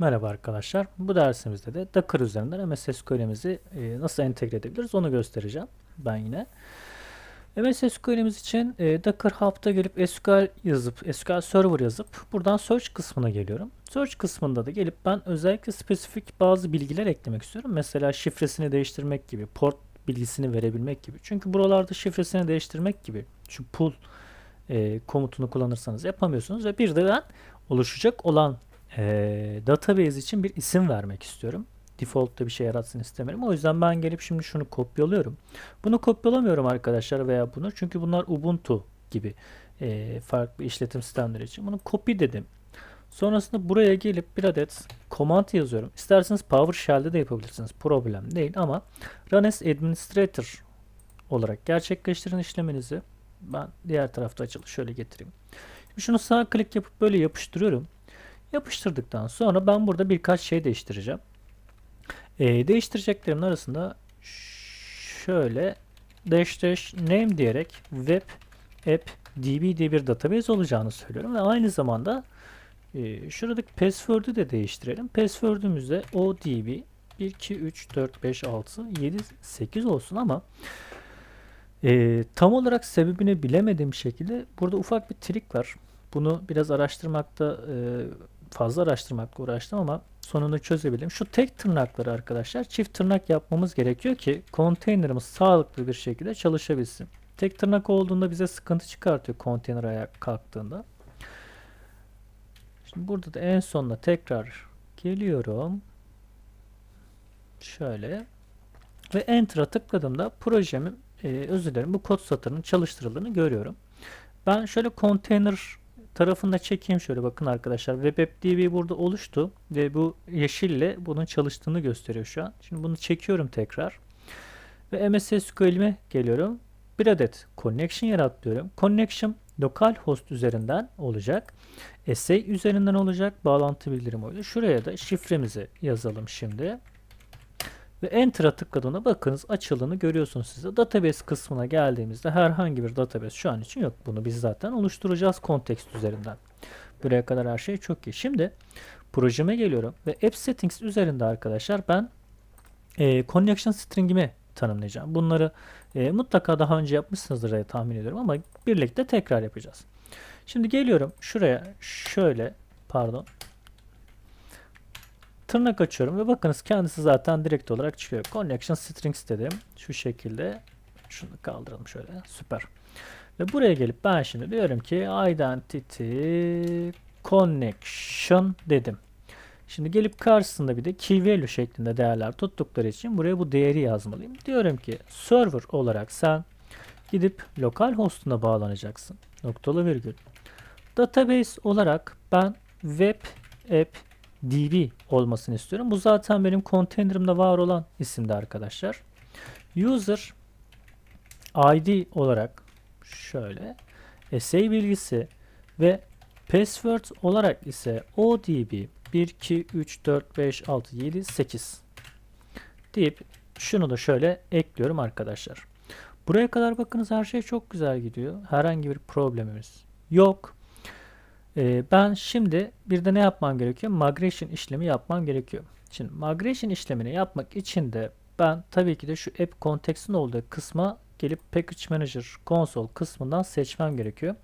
Merhaba arkadaşlar. Bu dersimizde de Docker üzerinden MS SQL'imizi e, nasıl entegre edebiliriz onu göstereceğim ben yine. MS SQL'imiz için e, Docker Hub'da gelip SQL yazıp SQL Server yazıp buradan Search kısmına geliyorum. Search kısmında da gelip ben özellikle spesifik bazı bilgiler eklemek istiyorum. Mesela şifresini değiştirmek gibi, port bilgisini verebilmek gibi. Çünkü buralarda şifresini değiştirmek gibi şu pull e, komutunu kullanırsanız yapamıyorsunuz ve bir de ben oluşacak olan e, database için bir isim vermek istiyorum. Default'ta bir şey yaratsın istemiyorum. O yüzden ben gelip şimdi şunu kopyalıyorum. Bunu kopyalamıyorum arkadaşlar veya bunu. Çünkü bunlar Ubuntu gibi e, farklı işletim sistemleri için. Bunu copy dedim. Sonrasında buraya gelip bir adet command yazıyorum. İsterseniz PowerShell'de de yapabilirsiniz. Problem değil ama run as administrator olarak gerçekleştirin işleminizi. Ben diğer tarafta açılı şöyle getireyim. Şimdi şunu sağ klik yapıp böyle yapıştırıyorum. Yapıştırdıktan sonra ben burada birkaç şey değiştireceğim. E, ee, değiştireceklerimin arasında şöyle dash dash name diyerek web app db diye bir database olacağını söylüyorum ve aynı zamanda e, şuradaki password'u de değiştirelim. Password'ümüzde odb 1, 2, 3, 4, 5, 6, 7, 8 olsun ama e, tam olarak sebebini bilemediğim şekilde burada ufak bir trik var. Bunu biraz araştırmakta e, fazla araştırmakla uğraştım ama sonunu çözebildim. Şu tek tırnakları arkadaşlar çift tırnak yapmamız gerekiyor ki konteynerimiz sağlıklı bir şekilde çalışabilsin. Tek tırnak olduğunda bize sıkıntı çıkartıyor konteyner ayağa kalktığında. Şimdi burada da en sonuna tekrar geliyorum. Şöyle ve Enter'a tıkladığımda projemin e, özür dilerim bu kod satırının çalıştırıldığını görüyorum. Ben şöyle konteyner tarafında çekeyim şöyle bakın arkadaşlar. WebAppDB burada oluştu ve bu yeşille bunun çalıştığını gösteriyor şu an. Şimdi bunu çekiyorum tekrar. Ve MS SQL'ime geliyorum. Bir adet connection yaratıyorum Connection lokal host üzerinden olacak. SA üzerinden olacak. Bağlantı bildirim oydu. Şuraya da şifremizi yazalım şimdi ve Enter'a tıkladığında bakınız açıldığını görüyorsunuz size. Database kısmına geldiğimizde herhangi bir database şu an için yok. Bunu biz zaten oluşturacağız kontekst üzerinden. Buraya kadar her şey çok iyi. Şimdi projeme geliyorum ve App Settings üzerinde arkadaşlar ben e, Connection String'imi tanımlayacağım. Bunları e, mutlaka daha önce yapmışsınızdır diye tahmin ediyorum ama birlikte tekrar yapacağız. Şimdi geliyorum şuraya şöyle pardon Tırnak açıyorum ve bakınız kendisi zaten direkt olarak çıkıyor. Connection strings dedim. Şu şekilde. Şunu kaldıralım şöyle. Süper. Ve buraya gelip ben şimdi diyorum ki identity connection dedim. Şimdi gelip karşısında bir de key value şeklinde değerler tuttukları için buraya bu değeri yazmalıyım. Diyorum ki server olarak sen gidip lokal hostuna bağlanacaksın. Noktalı virgül. Database olarak ben web app db olmasını istiyorum. Bu zaten benim container'ımda var olan isimdi arkadaşlar. User id olarak şöyle essay bilgisi ve password olarak ise odb 1 2 3 4 5 6 7 8 deyip şunu da şöyle ekliyorum arkadaşlar. Buraya kadar bakınız her şey çok güzel gidiyor. Herhangi bir problemimiz yok. Ee, ben şimdi bir de ne yapmam gerekiyor? Migration işlemi yapmam gerekiyor. Şimdi migration işlemini yapmak için de ben tabii ki de şu app context'in olduğu kısma gelip package manager console kısmından seçmem gerekiyor.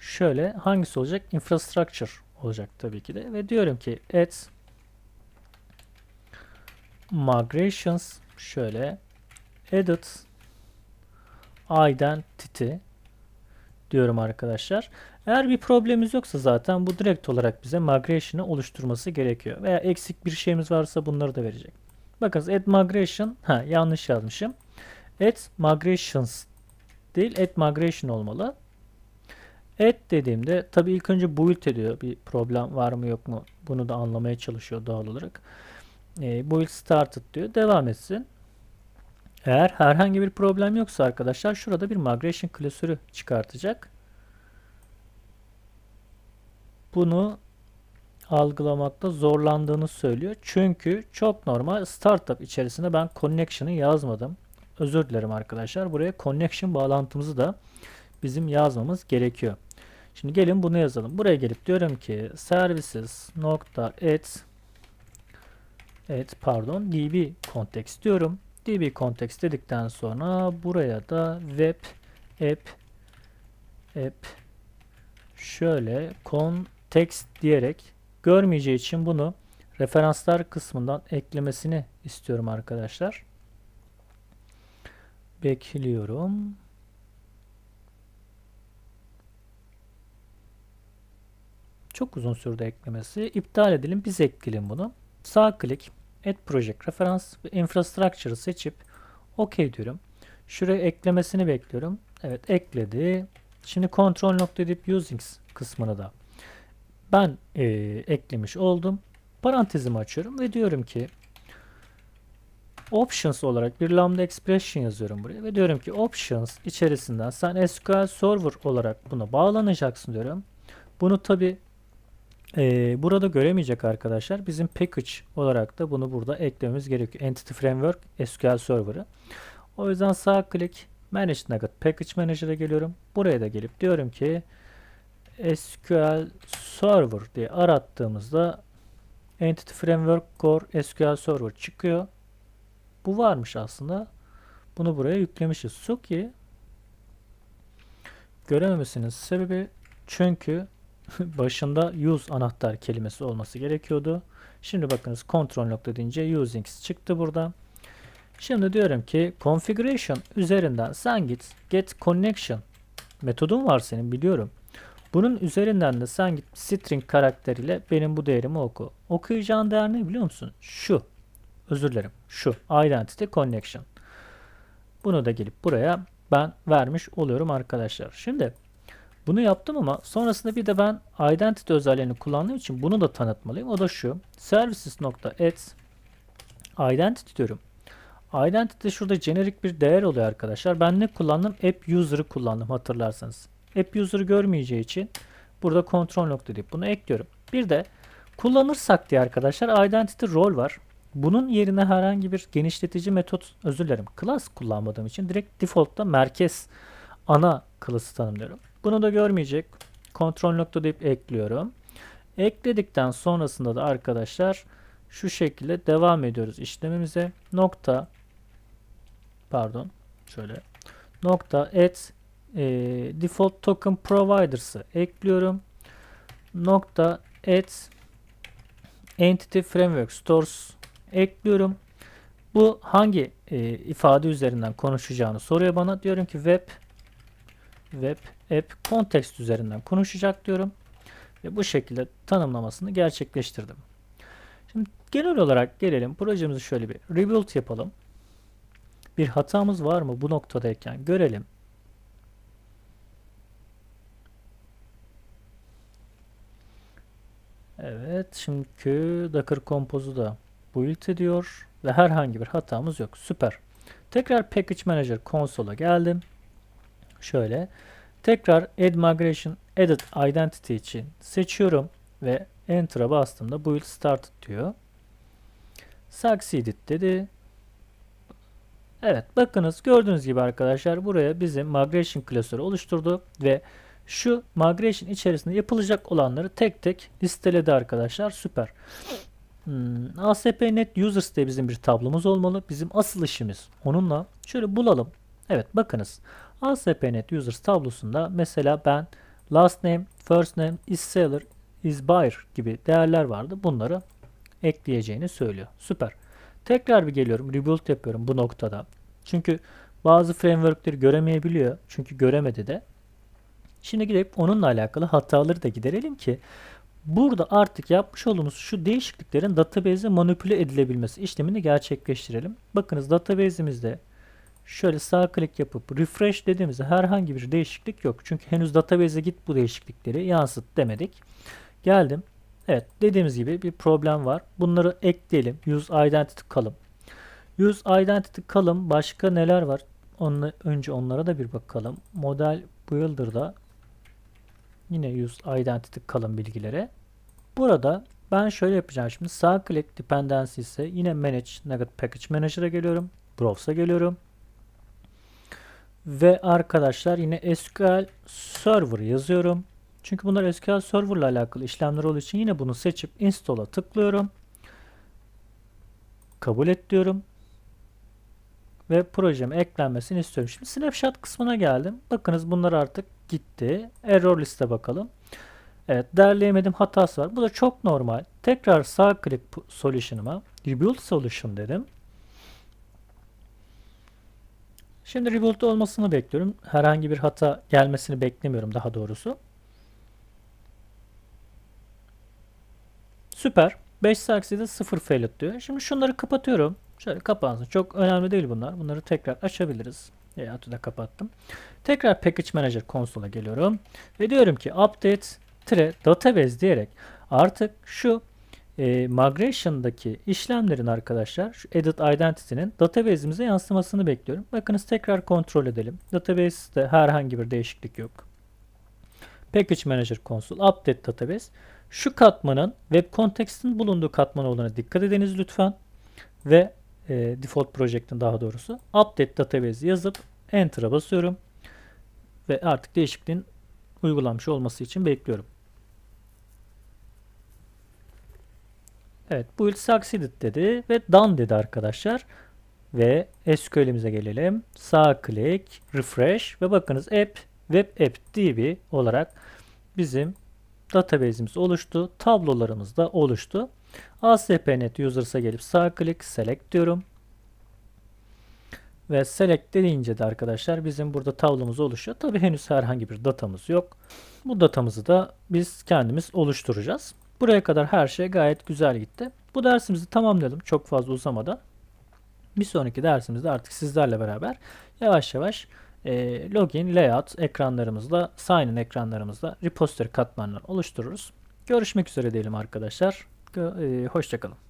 Şöyle hangisi olacak? Infrastructure olacak tabii ki de ve diyorum ki add migrations şöyle edit identity diyorum arkadaşlar. Eğer bir problemimiz yoksa zaten bu direkt olarak bize migration'ı oluşturması gerekiyor. Veya eksik bir şeyimiz varsa bunları da verecek. Bakın, add migration ha yanlış yazmışım. Add migrations değil add migration olmalı. Add dediğimde tabi ilk önce build ediyor bir problem var mı yok mu bunu da anlamaya çalışıyor doğal olarak. E, build started diyor devam etsin. Eğer herhangi bir problem yoksa arkadaşlar şurada bir migration klasörü çıkartacak. Bunu algılamakta zorlandığını söylüyor. Çünkü çok normal startup içerisinde ben connection'ı yazmadım. Özür dilerim arkadaşlar. Buraya connection bağlantımızı da bizim yazmamız gerekiyor. Şimdi gelin bunu yazalım. Buraya gelip diyorum ki services nokta et pardon db context diyorum. DB context dedikten sonra buraya da web app app şöyle context diyerek görmeyeceği için bunu referanslar kısmından eklemesini istiyorum arkadaşlar. Bekliyorum. Çok uzun sürdü eklemesi. İptal edelim. Biz ekleyelim bunu. Sağ klik Add Project Reference ve Infrastructure'ı seçip OK diyorum. Şuraya eklemesini bekliyorum. Evet ekledi. Şimdi kontrol nokta edip Usings kısmını da ben e, eklemiş oldum. Parantezimi açıyorum ve diyorum ki options olarak bir lambda expression yazıyorum buraya ve diyorum ki options içerisinden sen SQL server olarak buna bağlanacaksın diyorum. Bunu tabi ee, burada göremeyecek arkadaşlar. Bizim package olarak da bunu burada eklememiz gerekiyor. Entity Framework SQL Server'ı. O yüzden sağ klik Manage Nugget Package Manager'a geliyorum. Buraya da gelip diyorum ki SQL Server diye arattığımızda Entity Framework Core SQL Server çıkıyor. Bu varmış aslında. Bunu buraya yüklemişiz. Suki görememesinin sebebi çünkü başında use anahtar kelimesi olması gerekiyordu. Şimdi bakınız kontrol nokta deyince usings çıktı burada. Şimdi diyorum ki configuration üzerinden sen git get connection metodun var senin biliyorum. Bunun üzerinden de sen git string karakteriyle benim bu değerimi oku. Okuyacağın değer ne biliyor musun? Şu. Özür dilerim. Şu. Identity connection. Bunu da gelip buraya ben vermiş oluyorum arkadaşlar. Şimdi bunu yaptım ama sonrasında bir de ben identity özelliğini kullandığım için bunu da tanıtmalıyım. O da şu. Services.ads identity diyorum. Identity şurada generic bir değer oluyor arkadaşlar. Ben ne kullandım? App user'ı kullandım hatırlarsanız. App user'ı görmeyeceği için burada kontrol nokta deyip bunu ekliyorum. Bir de kullanırsak diye arkadaşlar identity role var. Bunun yerine herhangi bir genişletici metot özür dilerim. Class kullanmadığım için direkt default'ta merkez ana class'ı tanımlıyorum. Bunu da görmeyecek. Kontrol nokta deyip ekliyorum. Ekledikten sonrasında da arkadaşlar şu şekilde devam ediyoruz işlemimize. Nokta pardon şöyle nokta et e, default token providers'ı ekliyorum. Nokta et entity framework stores ekliyorum. Bu hangi e, ifade üzerinden konuşacağını soruyor bana. Diyorum ki web web app kontekst üzerinden konuşacak diyorum. Ve bu şekilde tanımlamasını gerçekleştirdim. Şimdi genel olarak gelelim projemizi şöyle bir rebuild yapalım. Bir hatamız var mı bu noktadayken görelim. Evet çünkü Docker Compose'u da build ediyor ve herhangi bir hatamız yok. Süper. Tekrar Package Manager konsola geldim. Şöyle. Tekrar Add Migration Edit Identity için seçiyorum ve Enter'a bastığımda Build Started diyor. Succeeded dedi. Evet bakınız gördüğünüz gibi arkadaşlar buraya bizim migration klasörü oluşturdu ve şu migration içerisinde yapılacak olanları tek tek listeledi arkadaşlar süper. Hmm, ASP.NET Users diye bizim bir tablomuz olmalı. Bizim asıl işimiz onunla. Şöyle bulalım. Evet bakınız ASP.NET Users tablosunda mesela ben last name, first name, is seller, is buyer gibi değerler vardı. Bunları ekleyeceğini söylüyor. Süper. Tekrar bir geliyorum. Rebuild yapıyorum bu noktada. Çünkü bazı frameworkleri göremeyebiliyor. Çünkü göremedi de. Şimdi gidip onunla alakalı hataları da giderelim ki burada artık yapmış olduğumuz şu değişikliklerin database'e manipüle edilebilmesi işlemini gerçekleştirelim. Bakınız database'imizde Şöyle sağ klik yapıp refresh dediğimizde herhangi bir değişiklik yok. Çünkü henüz database'e git bu değişiklikleri yansıt demedik. Geldim. Evet dediğimiz gibi bir problem var. Bunları ekleyelim. Use identity kalım. Use identity kalım başka neler var? Onla, önce onlara da bir bakalım. Model builder'da yine use identity kalım bilgilere. Burada ben şöyle yapacağım şimdi sağ klik dependency ise yine manage nugget package manager'a geliyorum. Browse'a geliyorum. Ve arkadaşlar yine SQL Server yazıyorum. Çünkü bunlar SQL Server ile alakalı işlemler olduğu için yine bunu seçip install'a tıklıyorum. Kabul et diyorum. Ve projeme eklenmesini istiyorum. Şimdi snapshot kısmına geldim. Bakınız bunlar artık gitti. Error liste bakalım. Evet derleyemedim hatası var. Bu da çok normal. Tekrar sağ klik solution'ıma rebuild solution dedim. Şimdi reboot olmasını bekliyorum. Herhangi bir hata gelmesini beklemiyorum daha doğrusu. Süper. 5 saksıda 0 fail diyor. Şimdi şunları kapatıyorum. Şöyle kapansın. Çok önemli değil bunlar. Bunları tekrar açabiliriz. Ya e, da kapattım. Tekrar Package Manager konsola geliyorum. Ve diyorum ki update tre database diyerek artık şu e, migration'daki işlemlerin arkadaşlar şu edit identity'nin database'imize yansımasını bekliyorum. Bakınız tekrar kontrol edelim. Database'de herhangi bir değişiklik yok. Package Manager Console Update Database şu katmanın web context'in bulunduğu katman olduğuna dikkat ediniz lütfen. Ve e, default project'in daha doğrusu update database yazıp enter'a basıyorum. Ve artık değişikliğin uygulanmış olması için bekliyorum. Evet build succeeded dedi ve done dedi arkadaşlar. Ve SQL'imize gelelim. Sağ klik, refresh ve bakınız app, web app db olarak bizim database'imiz oluştu. Tablolarımız da oluştu. ASP.NET Users'a gelip sağ klik, select diyorum. Ve select deyince de arkadaşlar bizim burada tablomuz oluşuyor. Tabi henüz herhangi bir datamız yok. Bu datamızı da biz kendimiz oluşturacağız. Buraya kadar her şey gayet güzel gitti. Bu dersimizi tamamlayalım çok fazla uzamadan. Bir sonraki dersimizde artık sizlerle beraber yavaş yavaş e, login, layout ekranlarımızla, sign-in ekranlarımızda repository katmanları oluştururuz. Görüşmek üzere diyelim arkadaşlar. E, Hoşçakalın.